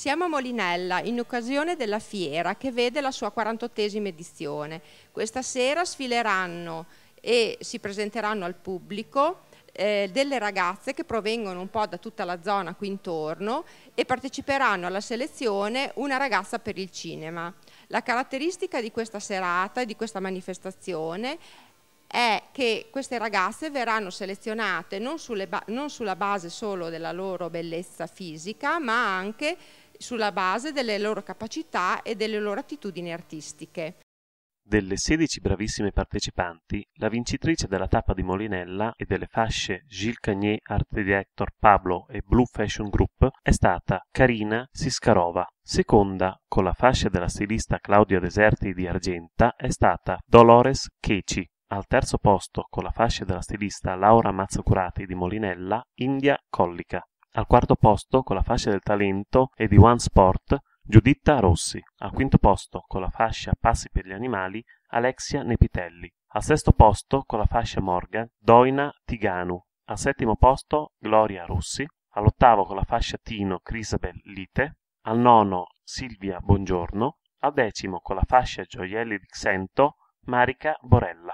Siamo a Molinella in occasione della fiera che vede la sua 48esima edizione. Questa sera sfileranno e si presenteranno al pubblico eh, delle ragazze che provengono un po' da tutta la zona qui intorno e parteciperanno alla selezione una ragazza per il cinema. La caratteristica di questa serata e di questa manifestazione è che queste ragazze verranno selezionate non, non, sulla base solo della loro bellezza fisica, ma anche sulla base delle loro capacità e delle loro attitudini artistiche. Delle 16 bravissime partecipanti, la vincitrice della tappa di Molinella e delle fasce Gilles Cagné Art Director Pablo e Blue Fashion Group è stata Karina Siscarova. Seconda, con la fascia della stilista Claudia Deserti di Argenta, è stata Dolores Checi. Al terzo posto, con la fascia della stilista Laura Mazzacurati di Molinella, India Collica. Al quarto posto, con la fascia del talento e di One Sport, Giuditta Rossi. Al quinto posto, con la fascia Passi per gli animali, Alexia Nepitelli. Al sesto posto, con la fascia Morgan, Doina Tiganu. Al settimo posto, Gloria Rossi. All'ottavo, con la fascia Tino Crisabel Lite. Al nono, Silvia Buongiorno. Al decimo, con la fascia Gioielli di Xento, Marica Borella.